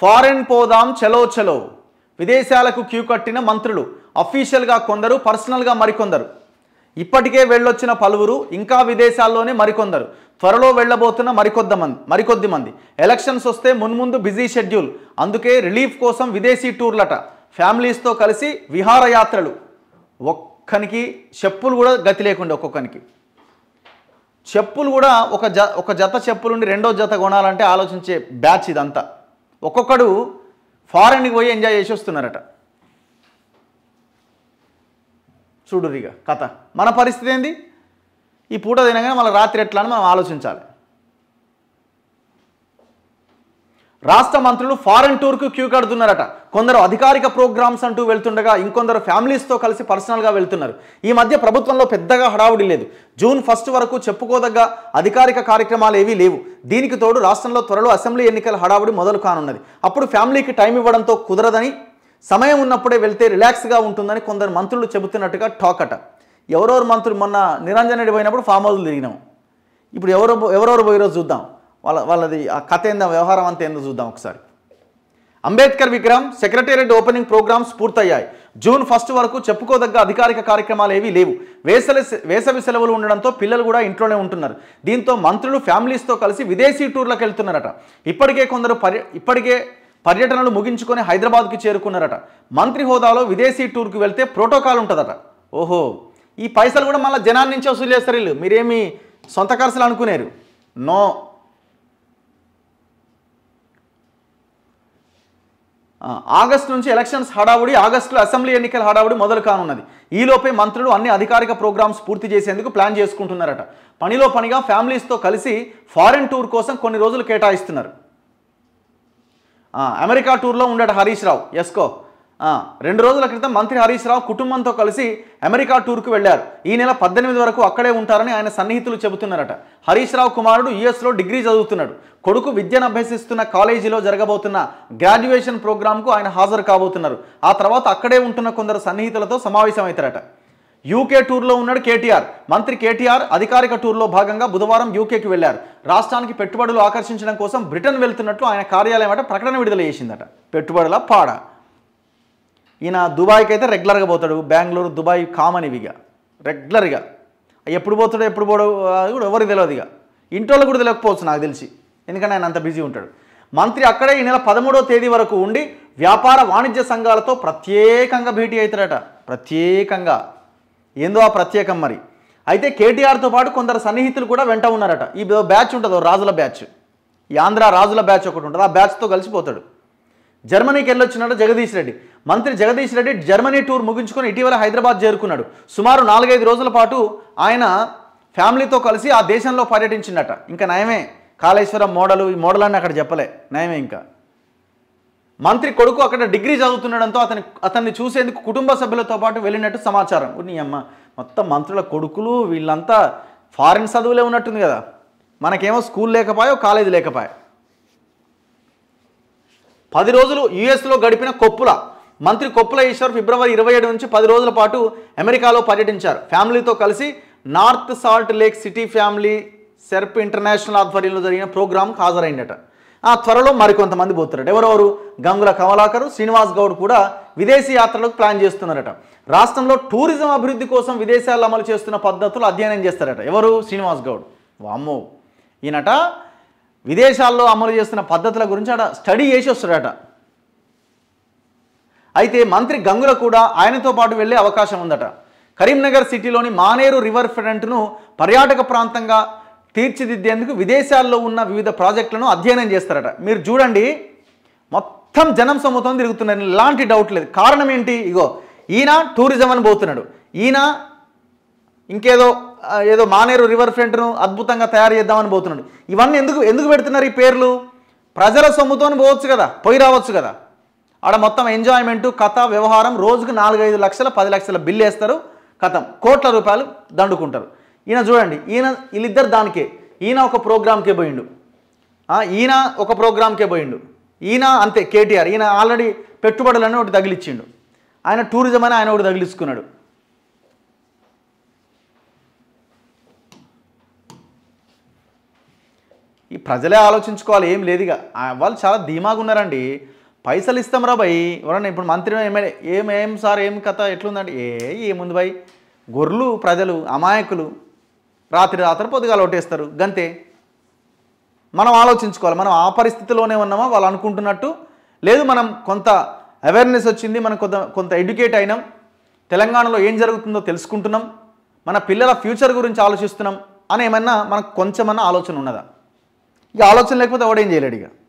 foreign పోదాం చలో చలో విదేశాలకు క్యూ కట్టిన మంత్రులు అఫీషియల్గా కొందరు పర్సనల్గా మరికొందరు ఇప్పటికే వెళ్ళొచ్చిన పలువురు ఇంకా విదేశాల్లోనే మరికొందరు త్వరలో వెళ్ళబోతున్న మరికొద్ద మంది మరికొద్ది మంది ఎలక్షన్స్ వస్తే మున్ముందు బిజీ షెడ్యూల్ అందుకే రిలీఫ్ కోసం విదేశీ టూర్లట ఫ్యామిలీస్తో కలిసి విహారయాత్రలు ఒక్కనికి చెప్పులు కూడా గతి లేకుండా ఒక్కొక్కనికి చెప్పులు కూడా ఒక జ ఒక జత చెప్పులుండి రెండో జత కొనాలంటే ఆలోచించే బ్యాచ్ ఇదంతా ఒక్కొక్కడు ఫారెన్కి పోయి ఎంజాయ్ చేసి వస్తున్నారట చూడురిగా కథ మన పరిస్థితి ఏంది ఈ పూట తినగానే మళ్ళీ రాత్రి ఎట్లా అని మనం ఆలోచించాలి రాష్ట్ర మంత్రులు ఫారెన్ టూర్కు క్యూ కడుతున్నారట కొందరు అధికారిక ప్రోగ్రామ్స్ అంటూ వెళ్తుండగా ఇంకొందరు ఫ్యామిలీస్తో కలిసి పర్సనల్గా వెళ్తున్నారు ఈ మధ్య ప్రభుత్వంలో పెద్దగా హడావుడి లేదు జూన్ ఫస్ట్ వరకు చెప్పుకోదగ్గ అధికారిక కార్యక్రమాలు ఏవీ లేవు దీనికి తోడు రాష్ట్రంలో త్వరలో అసెంబ్లీ ఎన్నికల హడావుడి మొదలు కానున్నది అప్పుడు ఫ్యామిలీకి టైం ఇవ్వడంతో కుదరదని సమయం ఉన్నప్పుడే వెళ్తే రిలాక్స్గా ఉంటుందని కొందరు మంత్రులు చెబుతున్నట్టుగా టాక్ అట ఎవరెవరు మంత్రులు మొన్న నిరంజన్ రెడ్డి పోయినప్పుడు ఫామ్ హౌస్లు తిరిగినాము ఇప్పుడు ఎవరో ఎవరెవరు రోజు చూద్దాం వాళ్ళ వాళ్ళది ఆ కథ ఏందా వ్యవహారం అంతా ఏందో చూద్దాం ఒకసారి అంబేద్కర్ విగ్రహం సెక్రటేరియట్ ఓపెనింగ్ ప్రోగ్రామ్స్ పూర్తయ్యాయి జూన్ ఫస్ట్ వరకు చెప్పుకోదగ్గ అధికారిక కార్యక్రమాలు ఏవీ లేవు వేసవి వేసవి సెలవులు ఉండడంతో పిల్లలు కూడా ఇంట్లోనే ఉంటున్నారు దీంతో మంత్రులు ఫ్యామిలీస్తో కలిసి విదేశీ టూర్లకు వెళ్తున్నారట ఇప్పటికే కొందరు పర్య ఇప్పటికే పర్యటనలు ముగించుకొని హైదరాబాద్కి చేరుకున్నారట మంత్రి హోదాలో విదేశీ టూర్కి వెళ్తే ప్రోటోకాల్ ఉంటుందట ఓహో ఈ పైసలు కూడా మళ్ళీ జనాన్ని నుంచి వసూలు చేస్తారు వీళ్ళు మీరేమి సొంత ఖర్చులు అనుకునేరు నో ఆగస్టు నుంచి ఎలక్షన్స్ హడావుడి ఆగస్టులో అసెంబ్లీ ఎన్నికల హడావుడి మొదలు కానున్నది ఈలోపే మంత్రులు అన్ని అధికారిక ప్రోగ్రామ్స్ పూర్తి చేసేందుకు ప్లాన్ చేసుకుంటున్నారట పనిలో పనిగా ఫ్యామిలీస్తో కలిసి ఫారెన్ టూర్ కోసం కొన్ని రోజులు కేటాయిస్తున్నారు అమెరికా టూర్లో ఉండట హరీష్ రావు ఎస్కో రెండు రోజుల క్రితం మంత్రి హరీష్ రావు కుటుంబంతో కలిసి అమెరికా టూర్కు వెళ్లారు ఈ నెల పద్దెనిమిది వరకు అక్కడే ఉంటారని ఆయన సన్నిహితులు చెబుతున్నారట హరీష్ రావు కుమారుడు యుఎస్లో డిగ్రీ చదువుతున్నాడు కొడుకు విద్యను అభ్యసిస్తున్న కాలేజీలో జరగబోతున్న గ్రాడ్యుయేషన్ ప్రోగ్రాంకు ఆయన హాజరు కాబోతున్నారు ఆ తర్వాత అక్కడే ఉంటున్న కొందరు సన్నిహితులతో సమావేశమవుతారట యూకే టూర్లో ఉన్నాడు కేటీఆర్ మంత్రి కేటీఆర్ అధికారిక టూర్లో భాగంగా బుధవారం యూకేకి వెళ్లారు రాష్ట్రానికి పెట్టుబడులు ఆకర్షించడం కోసం బ్రిటన్ వెళ్తున్నట్లు ఆయన కార్యాలయం అట ప్రకటన విడుదల చేసిందట పెట్టుబడుల పాడ ఈయన దుబాయ్కి అయితే రెగ్యులర్గా పోతాడు బెంగళూరు దుబాయ్ కామన్ ఇవి ఇక రెగ్యులర్గా ఎప్పుడు పోతాడు ఎప్పుడు అది కూడా ఎవరికి తెలియదు ఇక ఇంట్లో కూడా తెలియకపోవచ్చు నాకు తెలిసి ఎందుకంటే ఆయన అంత బిజీ ఉంటాడు మంత్రి అక్కడే ఈ నెల పదమూడవ తేదీ వరకు ఉండి వ్యాపార వాణిజ్య సంఘాలతో ప్రత్యేకంగా భేటీ అవుతాడట ప్రత్యేకంగా ఏందో ఆ ప్రత్యేకం మరి అయితే కేటీఆర్తో పాటు కొందరు సన్నిహితులు కూడా వెంట ఉన్నారట ఈ బ్యాచ్ ఉంటుంది రాజుల బ్యాచ్ ఈ ఆంధ్ర రాజుల బ్యాచ్ ఒకటి ఉంటుంది ఆ బ్యాచ్తో కలిసిపోతాడు జర్మనీకి వెళ్ళొచ్చినాడు జగదీష్ రెడ్డి మంత్రి జగదీష్ రెడ్డి జర్మనీ టూర్ ముగించుకొని ఇటీవల హైదరాబాద్ చేరుకున్నాడు సుమారు నాలుగైదు రోజుల పాటు ఆయన ఫ్యామిలీతో కలిసి ఆ దేశంలో పర్యటించిందట ఇంకా నయమే కాళేశ్వరం మోడలు ఈ మోడల్ అని అక్కడ చెప్పలే నయమే ఇంకా మంత్రి కొడుకు అక్కడ డిగ్రీ చదువుతుండడంతో అతని అతన్ని చూసేందుకు కుటుంబ సభ్యులతో పాటు వెళ్ళినట్టు సమాచారం నీ అమ్మ మొత్తం మంత్రుల కొడుకులు వీళ్ళంతా ఫారిన్ చదువులే ఉన్నట్టుంది కదా మనకేమో స్కూల్ లేకపోయో కాలేజీ లేకపోయా పది రోజులు యుఎస్లో గడిపిన కొప్పుల మంత్రి కొప్పుల ఈశ్వర్ ఫిబ్రవరి ఇరవై ఏడు నుంచి పది రోజుల పాటు అమెరికాలో పర్యటించారు ఫ్యామిలీతో కలిసి North Salt Lake City family సెర్ప్ ఇంటర్నేషనల్ ఆధ్వర్యంలో జరిగిన ప్రోగ్రామ్కి హాజరైందట ఆ త్వరలో మరికొంతమంది పోతున్నారట ఎవరెవరు గంగుల కమలాకరు శ్రీనివాస్ గౌడ్ కూడా విదేశీ యాత్రలకు ప్లాన్ చేస్తున్నారట రాష్ట్రంలో టూరిజం అభివృద్ధి కోసం విదేశాల్లో అమలు చేస్తున్న పద్ధతులు అధ్యయనం చేస్తారట ఎవరు శ్రీనివాస్ గౌడ్ వామ్మో ఈయనట విదేశాల్లో అమలు చేస్తున్న పద్ధతుల గురించి ఆడ స్టడీ చేసి వస్తాడట అయితే మంత్రి గంగుల కూడా ఆయనతో పాటు వెళ్ళే అవకాశం ఉందట కరీంనగర్ సిటీలోని మానేరు రివర్ ఫ్రంట్ను పర్యాటక ప్రాంతంగా తీర్చిదిద్దేందుకు విదేశాల్లో ఉన్న వివిధ ప్రాజెక్టులను అధ్యయనం చేస్తారట మీరు చూడండి మొత్తం జనం సముద్రం తిరుగుతున్నారు ఎలాంటి డౌట్ లేదు కారణం ఏంటి ఇగో ఈయన టూరిజం అని పోతున్నాడు ఈయన ఇంకేదో ఏదో మానేరు రివర్ ఫ్రంట్ను అద్భుతంగా తయారు చేద్దామని పోతున్నాడు ఇవన్నీ ఎందుకు ఎందుకు పెడుతున్నారు ఈ పేర్లు ప్రజల సొమ్ముతో పోవచ్చు కదా పోయి రావచ్చు కదా ఆడ మొత్తం ఎంజాయ్మెంటు కథ వ్యవహారం రోజుకు నాలుగైదు లక్షల పది లక్షల బిల్లు వేస్తారు కథం కోట్ల రూపాయలు దండుకుంటారు ఈయన చూడండి ఈయన వీళ్ళిద్దరు దానికే ఈయన ఒక ప్రోగ్రామ్కే పోయిండు ఈయన ఒక ప్రోగ్రామ్కే పోయిండు ఈయన అంతే కేటీఆర్ ఈయన ఆల్రెడీ పెట్టుబడులని ఒకటి తగిలిచ్చిండు ఆయన టూరిజం అని ఆయన ఒకటి తగిలించుకున్నాడు ప్రజలే ఆలోచించుకోవాలి ఏం లేదుగా వాళ్ళు చాలా ధీమాగా ఉన్నారండి పైసలు ఇస్తాం రా భయ్ ఎవరన్నా ఇప్పుడు మంత్రి ఏమైనా ఏం ఏం సార్ ఏం కథ ఎట్లుందండి ఏ ఏముంది భయ్ గొర్రెలు ప్రజలు అమాయకులు రాత్రి రాత్రి పొద్దుగా లోటేస్తారు గంతే మనం ఆలోచించుకోవాలి మనం ఆ పరిస్థితిలోనే ఉన్నామా వాళ్ళు అనుకుంటున్నట్టు లేదు మనం కొంత అవేర్నెస్ వచ్చింది మనం కొంత కొంత ఎడ్యుకేట్ అయినాం తెలంగాణలో ఏం జరుగుతుందో తెలుసుకుంటున్నాం మన పిల్లల ఫ్యూచర్ గురించి ఆలోచిస్తున్నాం అని ఏమన్నా మనకు కొంచెమన్నా ఆలోచన ఉన్నదా ఇక ఆలోచన లేకపోతే ఎవడేం చేయలేడు ఇక